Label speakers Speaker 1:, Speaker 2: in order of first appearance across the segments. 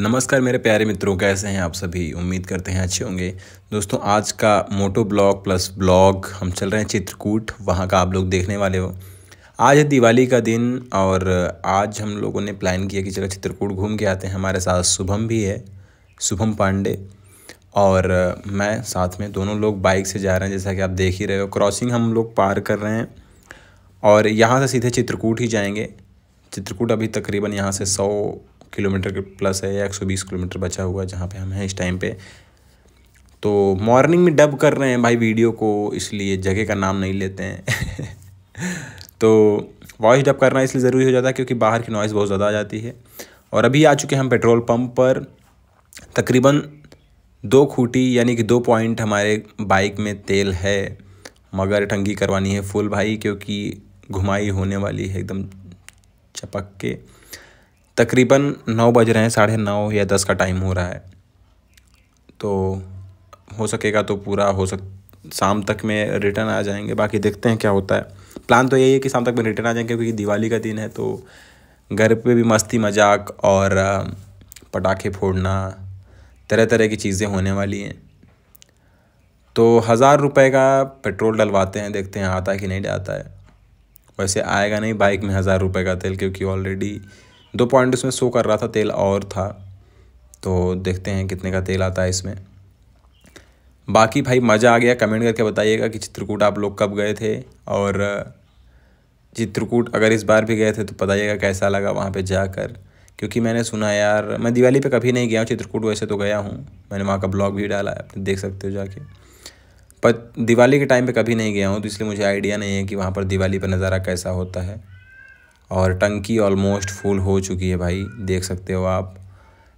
Speaker 1: नमस्कार मेरे प्यारे मित्रों कैसे हैं आप सभी उम्मीद करते हैं अच्छे होंगे दोस्तों आज का मोटो ब्लॉग प्लस ब्लॉग हम चल रहे हैं चित्रकूट वहाँ का आप लोग देखने वाले हो आज है दिवाली का दिन और आज हम लोगों ने प्लान किया कि चलो चित्रकूट घूम के आते हैं हमारे साथ शुभम भी है शुभम पांडे और मैं साथ में दोनों लोग बाइक से जा रहे हैं जैसा कि आप देख ही रहे हो क्रॉसिंग हम लोग पार कर रहे हैं और यहाँ से सीधे चित्रकूट ही जाएंगे चित्रकूट अभी तकरीबन यहाँ से सौ किलोमीटर के प्लस है या एक सौ बीस किलोमीटर बचा हुआ है जहाँ पर हम हैं इस टाइम पे तो मॉर्निंग में डब कर रहे हैं भाई वीडियो को इसलिए जगह का नाम नहीं लेते हैं तो वॉइस डब करना इसलिए ज़रूरी हो जाता है क्योंकि बाहर की नॉइज़ बहुत ज़्यादा आ जाती है और अभी आ चुके हैं हम पेट्रोल पम्प पर तकरीबन दो खूटी यानी कि दो पॉइंट हमारे बाइक में तेल है मगर टंगी करवानी है फुल भाई क्योंकि घुमाई होने वाली है एकदम चपक के तकरीबन नौ बज रहे हैं साढ़े नौ या दस का टाइम हो रहा है तो हो सकेगा तो पूरा हो सक शाम तक में रिटर्न आ जाएंगे बाकी देखते हैं क्या होता है प्लान तो यही है कि शाम तक में रिटर्न आ जाएंगे क्योंकि दिवाली का दिन है तो घर पे भी मस्ती मजाक और पटाखे फोड़ना तरह तरह की चीज़ें होने वाली हैं तो हज़ार रुपये का पेट्रोल डलवाते हैं देखते हैं आता है कि नहीं जाता है वैसे आएगा नहीं बाइक में हज़ार रुपये का तेल क्योंकि ऑलरेडी दो पॉइंट इसमें शो कर रहा था तेल और था तो देखते हैं कितने का तेल आता है इसमें बाकी भाई मज़ा आ गया कमेंट करके बताइएगा कि चित्रकूट आप लोग कब गए थे और चित्रकूट अगर इस बार भी गए थे तो बताइएगा कैसा लगा वहाँ पे जाकर क्योंकि मैंने सुना यार मैं दिवाली पे कभी नहीं गया हूँ चित्रकूट वैसे तो गया हूँ मैंने वहाँ का ब्लॉग भी डाला है आप देख सकते हो जाके पर दिवाली के टाइम पर कभी नहीं गया हूँ तो इसलिए मुझे आइडिया नहीं है कि वहाँ पर दिवाली पर नज़ारा कैसा होता है और टंकी ऑलमोस्ट फुल हो चुकी है भाई देख सकते हो आप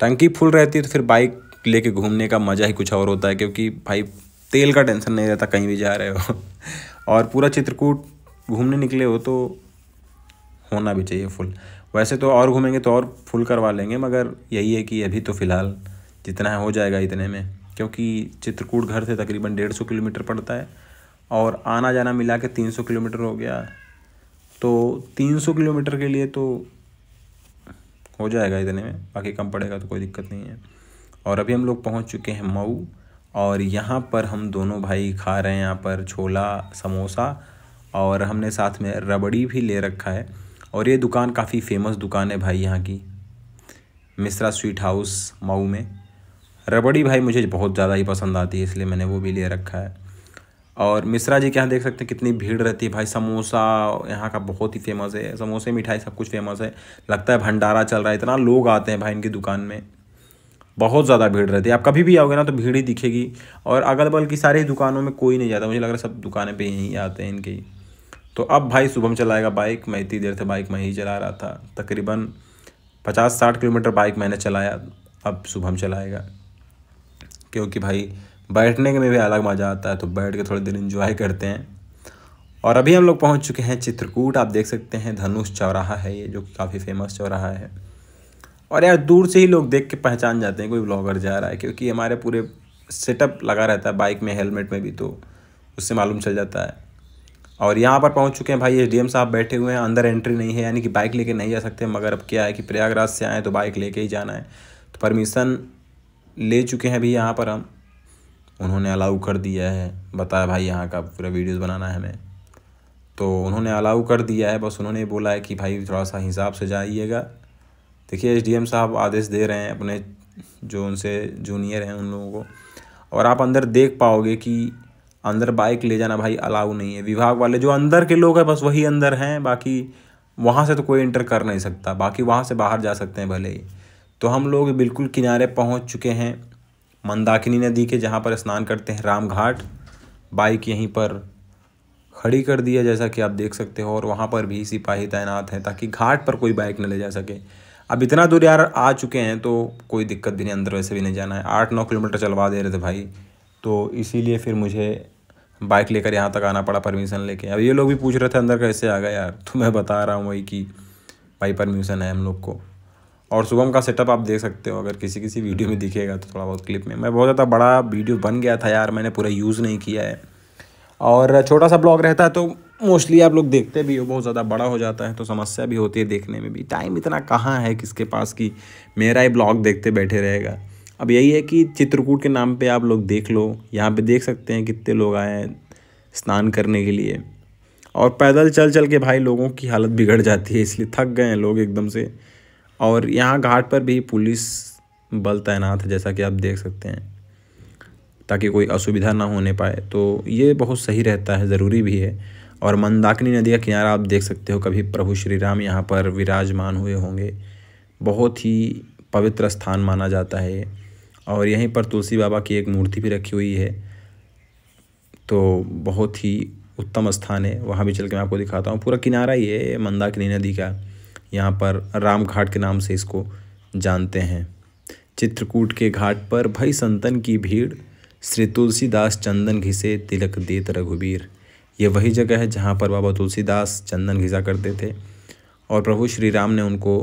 Speaker 1: टंकी फुल रहती है तो फिर बाइक लेके घूमने का मज़ा ही कुछ और होता है क्योंकि भाई तेल का टेंशन नहीं रहता कहीं भी जा रहे हो और पूरा चित्रकूट घूमने निकले हो तो होना भी चाहिए फुल वैसे तो और घूमेंगे तो और फुल करवा लेंगे मगर यही है कि अभी तो फ़िलहाल जितना है हो जाएगा इतने में क्योंकि चित्रकूट घर से तकरीबन डेढ़ सौ किलोमीटर पड़ता है और आना जाना मिला के तीन सौ किलोमीटर हो गया तो 300 किलोमीटर के लिए तो हो जाएगा इतने में बाकी कम पड़ेगा तो कोई दिक्कत नहीं है और अभी हम लोग पहुंच चुके हैं मऊ और यहाँ पर हम दोनों भाई खा रहे हैं यहाँ पर छोला समोसा और हमने साथ में रबड़ी भी ले रखा है और ये दुकान काफ़ी फेमस दुकान है भाई यहाँ की मिश्रा स्वीट हाउस मऊ में रबड़ी भाई मुझे बहुत ज़्यादा ही पसंद आती है इसलिए मैंने वो भी ले रखा है और मिश्रा जी के यहाँ देख सकते हैं कितनी भीड़ रहती है भाई समोसा यहाँ का बहुत ही फेमस है समोसे मिठाई सब कुछ फेमस है लगता है भंडारा चल रहा है इतना लोग आते हैं भाई इनकी दुकान में बहुत ज़्यादा भीड़ रहती है आप कभी भी आओगे ना तो भीड़ ही दिखेगी और अगल बगल की सारी दुकानों में कोई नहीं जाता मुझे लग रहा है सब दुकानें पर यहीं आते हैं इनके ही तो अब भाई सुबह चलाएगा बाइक मैं इतनी देर से बाइक मैं ही चला रहा था तकरीबन पचास साठ किलोमीटर बाइक मैंने चलाया अब सुबह चलाएगा क्योंकि भाई बैठने के में भी अलग मज़ा आता है तो बैठ के थोड़ी देर इन्जॉय करते हैं और अभी हम लोग पहुंच चुके हैं चित्रकूट आप देख सकते हैं धनुष चौराहा है ये जो कि काफ़ी फेमस चौराहा है और यार दूर से ही लोग देख के पहचान जाते हैं कोई ब्लॉगर जा रहा है क्योंकि हमारे पूरे सेटअप लगा रहता है बाइक में हेलमेट में भी तो उससे मालूम चल जाता है और यहाँ पर पहुँच चुके हैं भाई एस डी साहब बैठे हुए हैं अंदर एंट्री नहीं है यानी कि बाइक ले नहीं जा सकते मगर अब क्या है कि प्रयागराज से आएँ तो बाइक ले ही जाना है तो परमिशन ले चुके हैं अभी यहाँ पर हम उन्होंने अलाउ कर दिया है बताया भाई यहाँ का पूरा वीडियोस बनाना है हमें तो उन्होंने अलाउ कर दिया है बस उन्होंने बोला है कि भाई थोड़ा सा हिसाब से जाइएगा देखिए एसडीएम साहब आदेश दे रहे हैं अपने जो उनसे जूनियर हैं उन लोगों को और आप अंदर देख पाओगे कि अंदर बाइक ले जाना भाई अलाउ नहीं है विभाग वाले जो अंदर के लोग हैं बस वही अंदर हैं बाकी वहाँ से तो कोई इंटर कर नहीं सकता बाकी वहाँ से बाहर जा सकते हैं भले ही तो हम लोग बिल्कुल किनारे पहुँच चुके हैं मंदाकिनी नदी के जहाँ पर स्नान करते हैं राम घाट बाइक यहीं पर खड़ी कर दिया जैसा कि आप देख सकते हो और वहाँ पर भी सिपाही तैनात हैं ताकि घाट पर कोई बाइक न ले जा सके अब इतना दूर यार आ चुके हैं तो कोई दिक्कत भी नहीं अंदर वैसे भी नहीं जाना है आठ नौ किलोमीटर चलवा दे रहे थे भाई तो इसीलिए फिर मुझे बाइक लेकर यहाँ तक आना पड़ा परमिशन लेके अब ये लोग भी पूछ रहे थे अंदर कैसे आ गए यार तो मैं बता रहा हूँ वही कि भाई परमिशन है हम लोग को और शुभम का सेटअप आप देख सकते हो अगर किसी किसी वीडियो में दिखेगा तो थोड़ा बहुत क्लिप में मैं बहुत ज़्यादा बड़ा वीडियो बन गया था यार मैंने पूरा यूज़ नहीं किया है और छोटा सा ब्लॉग रहता है तो मोस्टली आप लोग देखते भी हो बहुत ज़्यादा बड़ा हो जाता है तो समस्या भी होती है देखने में भी टाइम इतना कहाँ है किसके पास कि मेरा ही ब्लॉग देखते बैठे रहेगा अब यही है कि चित्रकूट के नाम पर आप लोग देख लो यहाँ पर देख सकते हैं कितने लोग आए हैं स्नान करने के लिए और पैदल चल चल के भाई लोगों की हालत बिगड़ जाती है इसलिए थक गए हैं लोग एकदम से और यहाँ घाट पर भी पुलिस बल तैनात है जैसा कि आप देख सकते हैं ताकि कोई असुविधा ना होने पाए तो ये बहुत सही रहता है ज़रूरी भी है और मंदाकिनी नदी का किनारा आप देख सकते हो कभी प्रभु श्री राम यहाँ पर विराजमान हुए होंगे बहुत ही पवित्र स्थान माना जाता है और यहीं पर तुलसी बाबा की एक मूर्ति भी रखी हुई है तो बहुत ही उत्तम स्थान है वहाँ भी चल के मैं आपको दिखाता हूँ पूरा किनारा ही है मंदाकिनी नदी का यहाँ पर राम घाट के नाम से इसको जानते हैं चित्रकूट के घाट पर भई संतन की भीड़ श्री तुलसीदास चंदन घिसे तिलक देत रघुबीर ये वही जगह है जहाँ पर बाबा तुलसीदास चंदन घिसा करते थे और प्रभु श्री राम ने उनको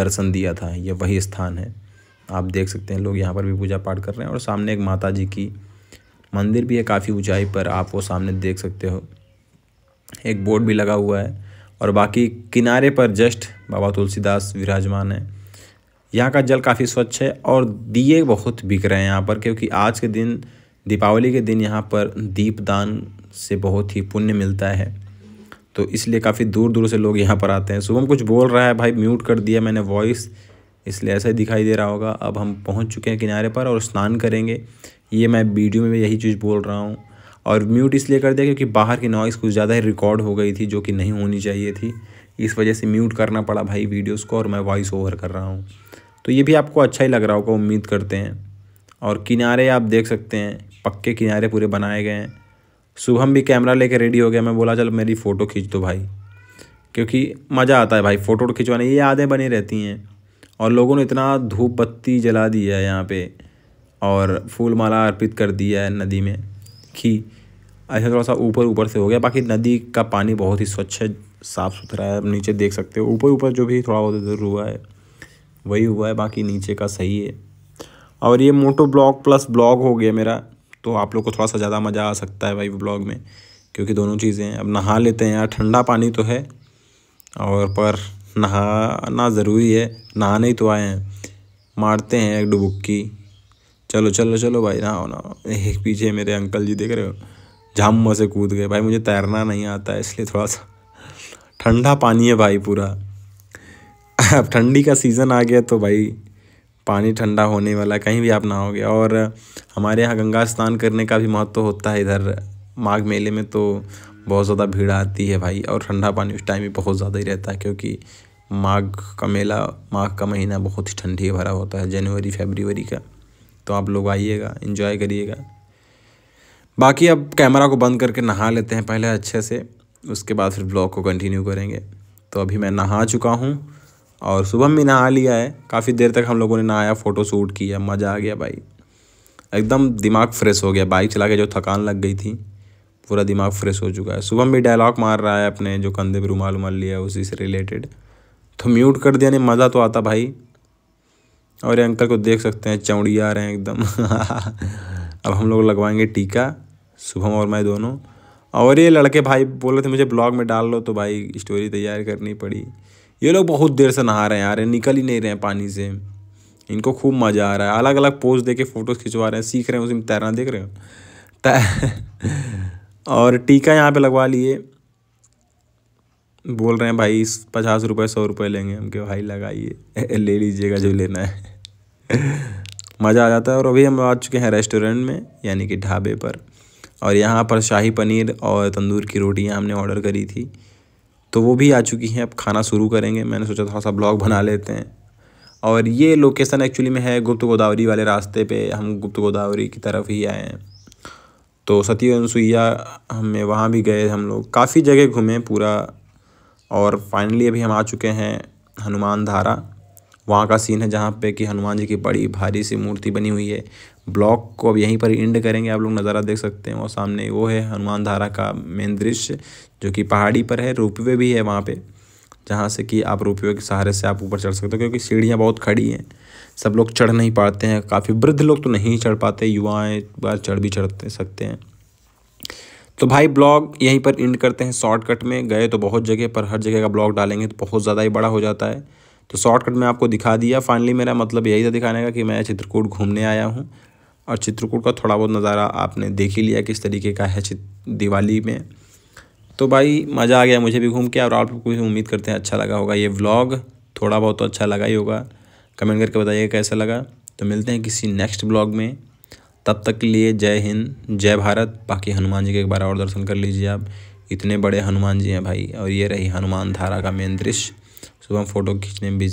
Speaker 1: दर्शन दिया था ये वही स्थान है आप देख सकते हैं लोग यहाँ पर भी पूजा पाठ कर रहे हैं और सामने एक माता जी की मंदिर भी है काफ़ी ऊंचाई पर आप वो सामने देख सकते हो एक बोर्ड भी लगा हुआ है और बाकी किनारे पर जस्ट बाबा तुलसीदास विराजमान है यहाँ का जल काफ़ी स्वच्छ है और दिए बहुत बिक रहे हैं यहाँ पर क्योंकि आज के दिन दीपावली के दिन यहाँ पर दीपदान से बहुत ही पुण्य मिलता है तो इसलिए काफ़ी दूर दूर से लोग यहाँ पर आते हैं सुबह कुछ बोल रहा है भाई म्यूट कर दिया मैंने वॉइस इसलिए ऐसा ही दिखाई दे रहा होगा अब हम पहुँच चुके हैं किनारे पर और स्नान करेंगे ये मैं वीडियो में भी यही चीज़ बोल रहा हूँ और म्यूट इसलिए कर दिया क्योंकि बाहर की नॉइज़ कुछ ज़्यादा ही रिकॉर्ड हो गई थी जो कि नहीं होनी चाहिए थी इस वजह से म्यूट करना पड़ा भाई वीडियोस को और मैं वॉइस ओवर कर रहा हूँ तो ये भी आपको अच्छा ही लग रहा होगा उम्मीद करते हैं और किनारे आप देख सकते हैं पक्के किनारे पूरे बनाए गए हैं शुभम भी कैमरा लेके रेडी हो गया मैं बोला चल मेरी फ़ोटो खींच दो भाई क्योंकि मज़ा आता है भाई फ़ोटो खिंचवाने ये यादें बनी रहती हैं और लोगों ने इतना धूप बत्ती जला दी है यहाँ पे और फूल माला अर्पित कर दिया है नदी में कि ऐसे थोड़ा सा ऊपर ऊपर से हो गया बाकी नदी का पानी बहुत ही स्वच्छ है साफ़ सुथरा है नीचे देख सकते हो ऊपर ऊपर जो भी थोड़ा बहुत इधर हुआ है वही हुआ है बाकी नीचे का सही है और ये मोटो ब्लॉग प्लस ब्लॉग हो गया मेरा तो आप लोग को थोड़ा सा ज़्यादा मज़ा आ सकता है भाई ब्लॉग में क्योंकि दोनों चीज़ें अब नहा लेते हैं यार ठंडा पानी तो है और पर नहाना ज़रूरी है नहाने ही तो आए हैं मारते हैं एक डुबुक्की चलो चलो चलो भाई नहाओ ना एक पीछे मेरे अंकल जी देख रहे हो झम से कूद गए भाई मुझे तैरना नहीं आता है इसलिए थोड़ा सा ठंडा पानी है भाई पूरा अब ठंडी का सीज़न आ गया तो भाई पानी ठंडा होने वाला कहीं भी आप ना होगे और हमारे यहाँ गंगा स्नान करने का भी महत्व होता है इधर माघ मेले में तो बहुत ज़्यादा भीड़ आती है भाई और ठंडा पानी उस टाइम भी बहुत ज़्यादा ही रहता है क्योंकि माघ का मेला माघ का महीना बहुत ही ठंडी भरा होता है जनवरी फेबरवरी का तो आप लोग आइएगा इन्जॉय करिएगा बाकी अब कैमरा को बंद करके नहा लेते हैं पहले अच्छे से उसके बाद फिर ब्लॉग को कंटिन्यू करेंगे तो अभी मैं नहा चुका हूँ और सुबह भी नहा लिया है काफ़ी देर तक हम लोगों ने नहाया फ़ोटो शूट किया मज़ा आ गया भाई एकदम दिमाग फ्रेश हो गया बाइक चला के जो थकान लग गई थी पूरा दिमाग फ्रेश हो चुका है सुबह भी डायलॉग मार रहा है अपने जो कंधे पर रुमाल उमाल लिया उसी से रिलेटेड तो म्यूट कर दिया नहीं मज़ा तो आता भाई और ये अंकल को देख सकते हैं चौड़ी आ रहे हैं एकदम अब हम लोग लगवाएंगे टीका शुभम और मैं दोनों और ये लड़के भाई बोल रहे थे मुझे ब्लॉग में डाल लो तो भाई स्टोरी तैयार करनी पड़ी ये लोग बहुत देर से नहा रहे हैं आ रहे निकल ही नहीं रहे हैं पानी से इनको खूब मज़ा आ रहा है अलग अलग पोज दे के फ़ोटोज़ खिंचवा रहे हैं सीख रहे हैं उसमें तैरना देख रहे हो और टीका यहाँ पे लगवा लिए बोल रहे हैं भाई पचास रुपये सौ रुपये लेंगे हम के भाई लगाइए ले लीजिएगा जो लेना है मज़ा आ जाता है और अभी हम आ चुके हैं रेस्टोरेंट में यानी कि ढाबे पर और यहाँ पर शाही पनीर और तंदूर की रोटियाँ हमने ऑर्डर करी थी तो वो भी आ चुकी हैं अब खाना शुरू करेंगे मैंने सोचा थोड़ा सा ब्लॉग बना लेते हैं और ये लोकेशन एक्चुअली में है गुप्त गोदावरी वाले रास्ते पे हम गुप्त गोदावरी की तरफ ही आए हैं तो सती अनुसुईया हमें वहाँ भी गए हम लोग काफ़ी जगह घूमे पूरा और फाइनली अभी हम आ चुके हैं हनुमान धारा वहाँ का सीन है जहाँ पे कि हनुमान जी की बड़ी भारी सी मूर्ति बनी हुई है ब्लॉक को अब यहीं पर एंड करेंगे आप लोग नज़ारा देख सकते हैं और सामने वो है हनुमान धारा का मेन दृश्य जो कि पहाड़ी पर है रोपवे भी है वहाँ पे जहाँ से कि आप रोपवे के सहारे से आप ऊपर चढ़ सकते हो क्योंकि सीढ़ियाँ बहुत खड़ी हैं सब लोग चढ़ नहीं पाते हैं काफ़ी वृद्ध लोग तो नहीं चढ़ पाते युवाएँ बार चढ़ भी चढ़ सकते हैं तो भाई ब्लॉग यहीं पर इंड करते हैं शॉर्टकट में गए तो बहुत जगह पर हर जगह का ब्लॉग डालेंगे तो बहुत ज़्यादा ही बड़ा हो जाता है तो शॉर्टकट में आपको दिखा दिया फाइनली मेरा मतलब यही था दिखाने का कि मैं चित्रकूट घूमने आया हूँ और चित्रकूट का थोड़ा बहुत नज़ारा आपने देख ही लिया किस तरीके का है दिवाली में तो भाई मज़ा आ गया मुझे भी घूम के और आप लोग उम्मीद करते हैं अच्छा लगा होगा ये व्लॉग थोड़ा बहुत तो अच्छा लगा ही होगा कमेंट करके बताइए कैसा लगा तो मिलते हैं किसी नेक्स्ट ब्लॉग में तब तक के लिए जय हिंद जय भारत बाकी हनुमान जी के एक बार और दर्शन कर लीजिए आप इतने बड़े हनुमान जी हैं भाई और ये रही हनुमान धारा का मेन दृश्य सुबह फ़ोटो खींचने में